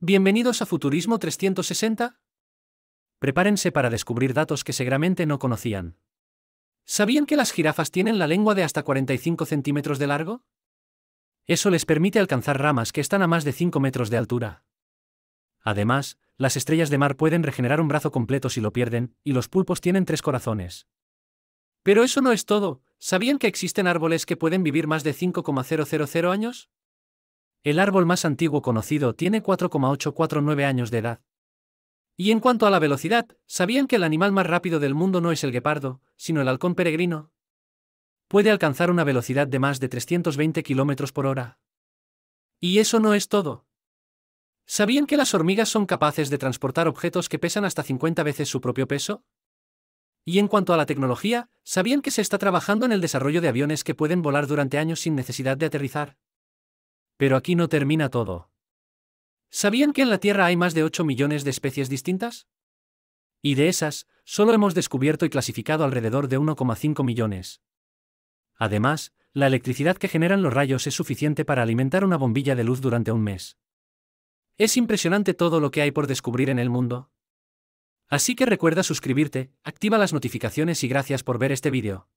Bienvenidos a Futurismo 360. Prepárense para descubrir datos que seguramente no conocían. ¿Sabían que las jirafas tienen la lengua de hasta 45 centímetros de largo? Eso les permite alcanzar ramas que están a más de 5 metros de altura. Además, las estrellas de mar pueden regenerar un brazo completo si lo pierden, y los pulpos tienen tres corazones. Pero eso no es todo. ¿Sabían que existen árboles que pueden vivir más de 5,000 años? El árbol más antiguo conocido tiene 4,849 años de edad. Y en cuanto a la velocidad, ¿sabían que el animal más rápido del mundo no es el guepardo, sino el halcón peregrino? Puede alcanzar una velocidad de más de 320 km por hora. Y eso no es todo. ¿Sabían que las hormigas son capaces de transportar objetos que pesan hasta 50 veces su propio peso? Y en cuanto a la tecnología, ¿sabían que se está trabajando en el desarrollo de aviones que pueden volar durante años sin necesidad de aterrizar? Pero aquí no termina todo. ¿Sabían que en la Tierra hay más de 8 millones de especies distintas? Y de esas, solo hemos descubierto y clasificado alrededor de 1,5 millones. Además, la electricidad que generan los rayos es suficiente para alimentar una bombilla de luz durante un mes. Es impresionante todo lo que hay por descubrir en el mundo. Así que recuerda suscribirte, activa las notificaciones y gracias por ver este vídeo.